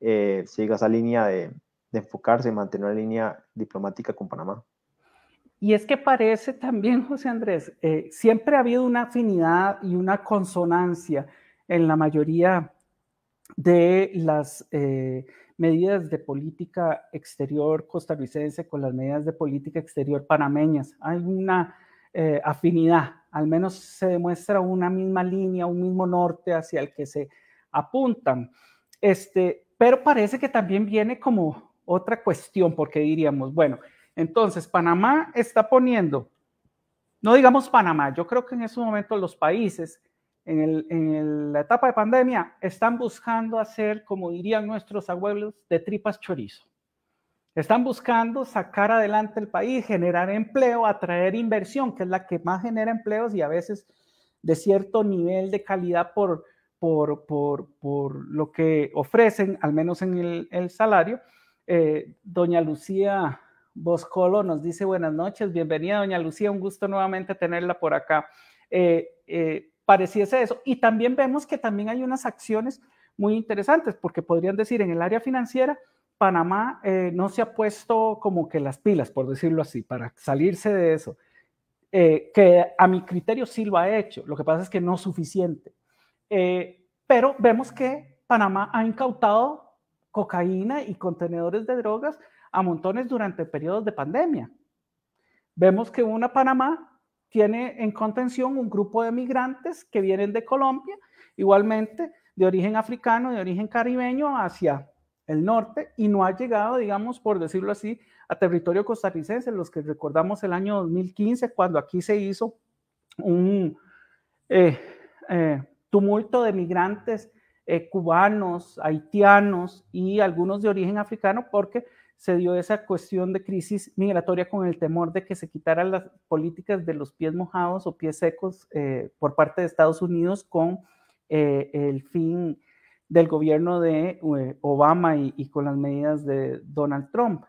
siga esa línea de, enfocarse y mantener una línea diplomática con Panamá. Y es que parece también, José Andrés, eh, siempre ha habido una afinidad y una consonancia en la mayoría de las eh, medidas de política exterior costarricense con las medidas de política exterior panameñas. Hay una eh, afinidad, al menos se demuestra una misma línea, un mismo norte hacia el que se apuntan. Este, pero parece que también viene como otra cuestión, porque diríamos, bueno, entonces, Panamá está poniendo, no digamos Panamá, yo creo que en ese momento los países en, la etapa de pandemia están buscando hacer, como dirían nuestros abuelos, de tripas chorizo. Están buscando sacar adelante el país, generar empleo, atraer inversión, que es la que más genera empleos y a veces de cierto nivel de calidad por, lo que ofrecen, al menos en el, salario. Eh, doña Lucía Boscolo nos dice buenas noches, bienvenida doña Lucía, un gusto nuevamente tenerla por acá. Eh, eh, pareciese eso. Y también vemos que también hay unas acciones muy interesantes, porque podrían decir en el área financiera, Panamá eh, no se ha puesto como que las pilas, por decirlo así, para salirse de eso, que a mi criterio sí lo ha hecho, lo que pasa es que no suficiente. pero vemos que Panamá ha incautado cocaína y contenedores de drogas a montones durante periodos de pandemia. Vemos que una Panamá tiene en contención un grupo de migrantes que vienen de Colombia, igualmente de origen africano, de origen caribeño hacia el norte y no ha llegado, digamos, por decirlo así, a territorio costarricense, los que recordamos el año 2015, cuando aquí se hizo un eh, eh, tumulto de migrantes eh, cubanos, haitianos y algunos de origen africano, porque se dio esa cuestión de crisis migratoria con el temor de que se quitaran las políticas de los pies mojados o pies secos eh, por parte de Estados Unidos con eh, el fin del gobierno de eh, Obama y, con las medidas de Donald Trump.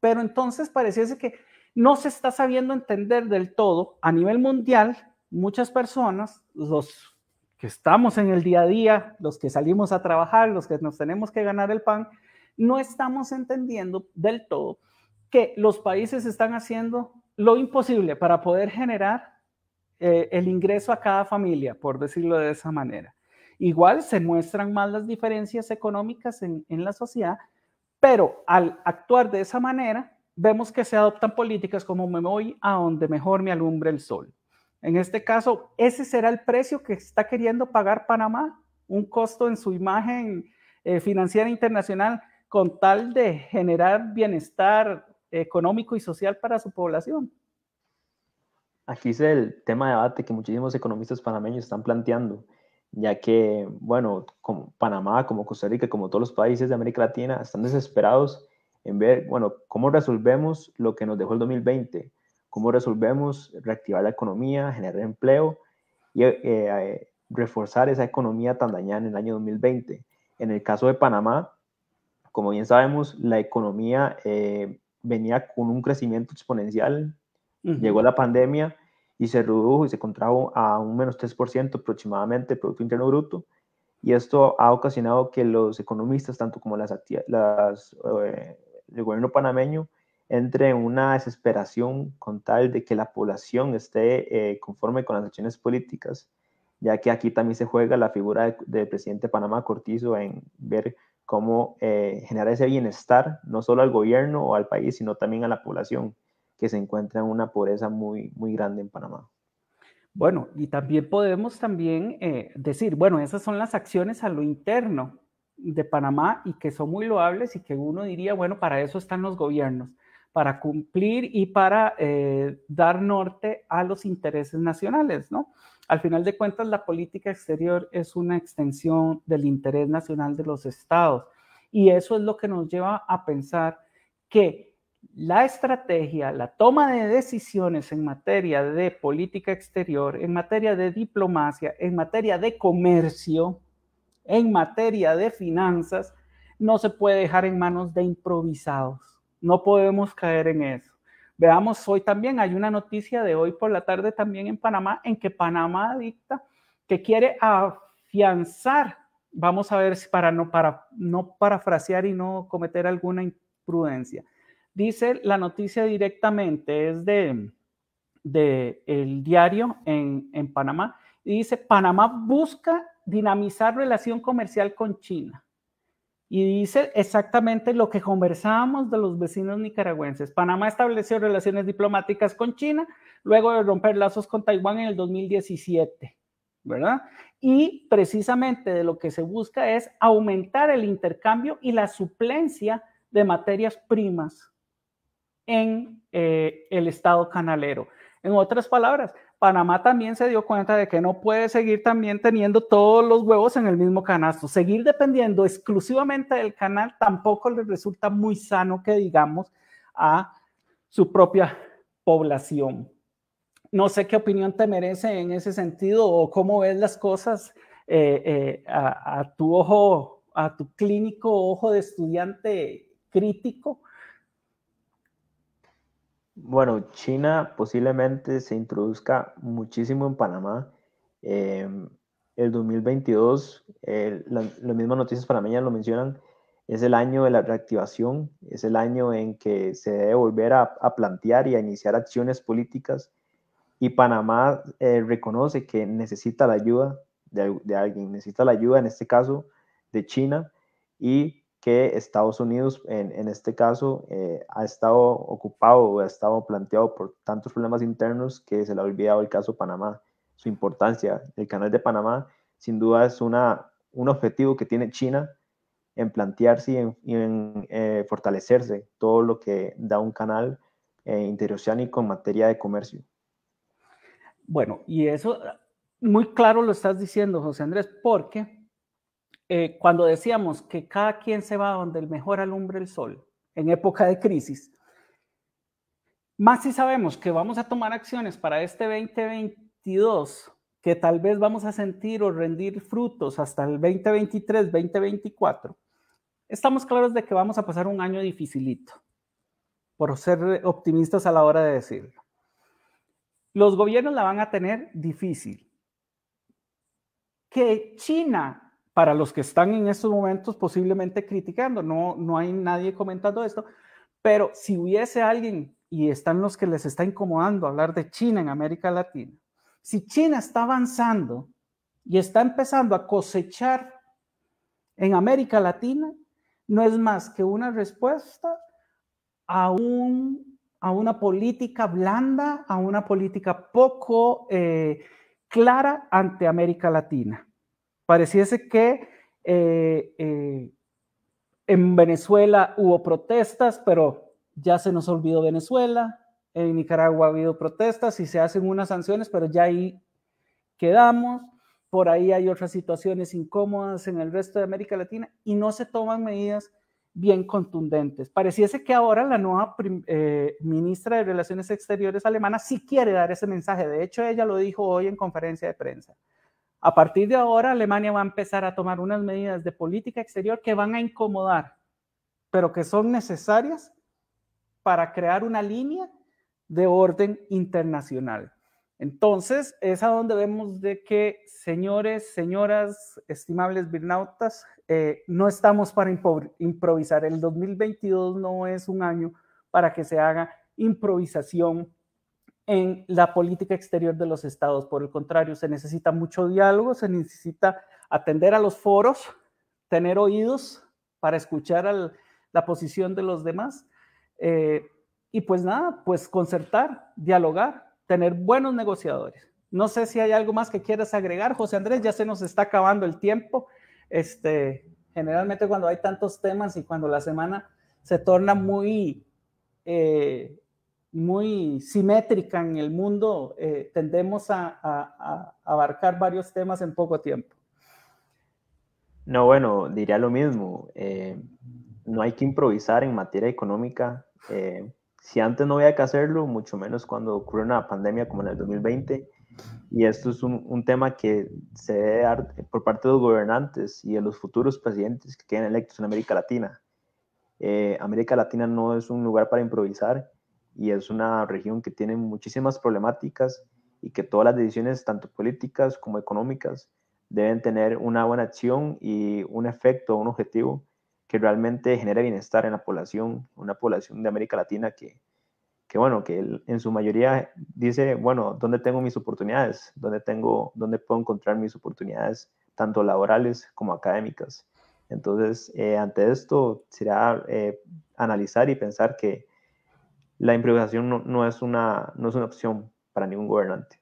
Pero entonces pareciese que no se está sabiendo entender del todo a nivel mundial muchas personas, los que estamos en el día a día, los que salimos a trabajar, los que nos tenemos que ganar el pan, no estamos entendiendo del todo que los países están haciendo lo imposible para poder generar eh, el ingreso a cada familia, por decirlo de esa manera. Igual se muestran más las diferencias económicas en, la sociedad, pero al actuar de esa manera, vemos que se adoptan políticas como me voy a donde mejor me alumbre el sol. En este caso, ese será el precio que está queriendo pagar Panamá, un costo en su imagen eh, financiera internacional con tal de generar bienestar económico y social para su población. Aquí es el tema de debate que muchísimos economistas panameños están planteando, ya que, bueno, como Panamá, como Costa Rica, como todos los países de América Latina, están desesperados en ver, bueno, cómo resolvemos lo que nos dejó el 2020, cómo resolvemos reactivar la economía, generar empleo y eh, eh, reforzar esa economía tan dañada en el año 2020. En el caso de Panamá, como bien sabemos, la economía eh, venía con un crecimiento exponencial, llegó la pandemia y se redujo y se contrajo a un menos 3% aproximadamente el Producto Interno Bruto. Y esto ha ocasionado que los economistas, tanto como las, las eh, el gobierno panameño, entre en una desesperación con tal de que la población esté eh, conforme con las acciones políticas, ya que aquí también se juega la figura del presidente de Panamá Cortizo en ver cómo eh, generar ese bienestar, no solo al gobierno o al país, sino también a la población que se encuentra en una pobreza muy, muy grande en Panamá. Bueno, y también podemos también eh, decir, bueno, esas son las acciones a lo interno de Panamá y que son muy loables y que uno diría, bueno, para eso están los gobiernos, para cumplir y para eh, dar norte a los intereses nacionales, ¿no? Al final de cuentas, la política exterior es una extensión del interés nacional de los estados y eso es lo que nos lleva a pensar que la estrategia, la toma de decisiones en materia de política exterior, en materia de diplomacia, en materia de comercio, en materia de finanzas, no se puede dejar en manos de improvisados. No podemos caer en eso. Veamos, hoy también hay una noticia de hoy por la tarde también en Panamá, en que Panamá dicta que quiere afianzar, vamos a ver si para no, para, no parafrasear y no cometer alguna imprudencia. Dice la noticia directamente, es de, de el diario en, en Panamá, y dice, Panamá busca dinamizar relación comercial con China y dice exactamente lo que conversábamos de los vecinos nicaragüenses. Panamá estableció relaciones diplomáticas con China luego de romper lazos con Taiwán en el 2017, ¿verdad? Y precisamente de lo que se busca es aumentar el intercambio y la suplencia de materias primas en eh, el estado canalero. En otras palabras, Panamá también se dio cuenta de que no puede seguir también teniendo todos los huevos en el mismo canasto. Seguir dependiendo exclusivamente del canal tampoco le resulta muy sano que digamos a su propia población. No sé qué opinión te merece en ese sentido o cómo ves las cosas eh, eh, a, a tu ojo, a tu clínico ojo de estudiante crítico bueno, China posiblemente se introduzca muchísimo en Panamá. Em, el 2022, las mismas noticias panameñas lo mencionan, es el año de la reactivación, es el año en que se debe volver a, plantear y a iniciar acciones políticas. Y Panamá eh, reconoce que necesita la ayuda de, de alguien, necesita la ayuda en este caso de China y que Estados Unidos, en, este caso, eh, ha estado ocupado o ha estado planteado por tantos problemas internos que se le ha olvidado el caso Panamá, su importancia. El canal de Panamá, sin duda, es una, un objetivo que tiene China en plantearse y en, eh, fortalecerse todo lo que da un canal eh, interoceánico en materia de comercio. Bueno, y eso muy claro lo estás diciendo, José Andrés, porque eh, cuando decíamos que cada quien se va donde el mejor alumbre el sol en época de crisis, más si sabemos que vamos a tomar acciones para este 2022, que tal vez vamos a sentir o rendir frutos hasta el 2023, 2024, estamos claros de que vamos a pasar un año dificilito, por ser optimistas a la hora de decirlo. Los gobiernos la van a tener difícil. Que China para los que están en estos momentos posiblemente criticando, no, no hay nadie comentando esto, pero si hubiese alguien y están los que les está incomodando hablar de China en América Latina, si China está avanzando y está empezando a cosechar en América Latina, no es más que una respuesta a, un, a una política blanda, a una política poco eh, clara ante América Latina. Pareciese que eh, eh, en Venezuela hubo protestas, pero ya se nos olvidó Venezuela. En Nicaragua ha habido protestas y se hacen unas sanciones, pero ya ahí quedamos. Por ahí hay otras situaciones incómodas en el resto de América Latina y no se toman medidas bien contundentes. Pareciese que ahora la nueva eh, ministra de Relaciones Exteriores alemana sí quiere dar ese mensaje. De hecho, ella lo dijo hoy en conferencia de prensa. A partir de ahora, Alemania va a empezar a tomar unas medidas de política exterior que van a incomodar, pero que son necesarias para crear una línea de orden internacional. Entonces, es a donde vemos de que, señores, señoras, estimables birnautas, eh, no estamos para improvisar. El 2022 no es un año para que se haga improvisación en la política exterior de los estados. Por el contrario, se necesita mucho diálogo, se necesita atender a los foros, tener oídos para escuchar la posición de los demás. Eh, y pues nada, pues concertar, dialogar, tener buenos negociadores. No sé si hay algo más que quieras agregar, José Andrés, ya se nos está acabando el tiempo. Este, generalmente cuando hay tantos temas y cuando la semana se torna muy eh, muy simétrica en el mundo, eh, tendemos a, abarcar varios temas en poco tiempo. No, bueno, diría lo mismo. Eh, no hay que improvisar en materia económica. Eh, si antes no había que hacerlo, mucho menos cuando ocurre una pandemia como en el 2020. Y esto es un, un tema que se debe por parte de los gobernantes y de los futuros presidentes que queden electos en América Latina. América Latina no es un lugar para improvisar y es una región que tiene muchísimas problemáticas y que todas las decisiones, tanto políticas como económicas, deben tener una buena acción y un efecto, un objetivo que realmente genere bienestar en la población, una población de América Latina que, que bueno, que en su mayoría dice, bueno, ¿dónde tengo mis oportunidades? ¿Dónde, tengo, ¿Dónde puedo encontrar mis oportunidades, tanto laborales como académicas? Entonces, eh, ante esto, será eh, analizar y pensar que la improvisación no, es una, una opción para ningún gobernante.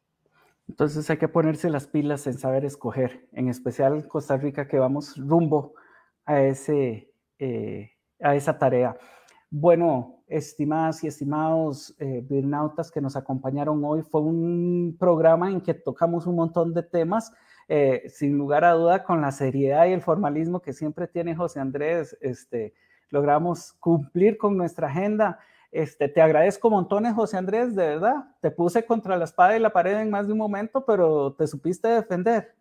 Entonces hay que ponerse las pilas en saber escoger, en especial Costa Rica que vamos rumbo a, ese, eh, a esa tarea. Bueno, estimadas y estimados eh, birnautas que nos acompañaron hoy, fue un programa en que tocamos un montón de temas, eh, sin lugar a duda con la seriedad y el formalismo que siempre tiene José Andrés, este, logramos cumplir con nuestra agenda. Este, te agradezco montones, José Andrés, de verdad. Te puse contra la espada y la pared en más de un momento, pero te supiste defender.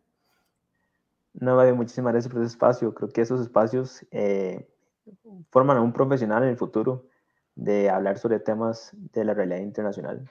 No, muchísimas gracias por ese espacio. Creo que esos espacios eh, forman a un profesional en el futuro de hablar sobre temas de la realidad internacional.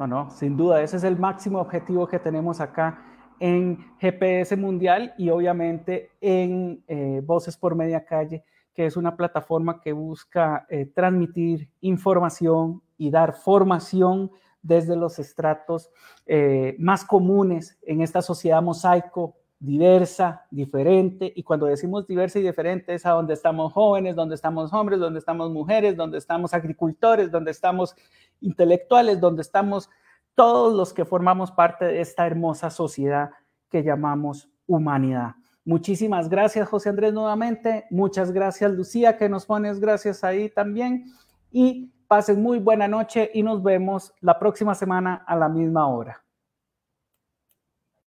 No, no, sin duda, ese es el máximo objetivo que tenemos acá en GPS Mundial y obviamente en eh, Voces por Media Calle que es una plataforma que busca eh, transmitir información y dar formación desde los estratos eh, más comunes en esta sociedad mosaico diversa, diferente, y cuando decimos diversa y diferente es a donde estamos jóvenes, donde estamos hombres, donde estamos mujeres, donde estamos agricultores, donde estamos intelectuales, donde estamos todos los que formamos parte de esta hermosa sociedad que llamamos humanidad. Muchísimas gracias, José Andrés, nuevamente. Muchas gracias, Lucía, que nos pones gracias ahí también. Y pasen muy buena noche y nos vemos la próxima semana a la misma hora.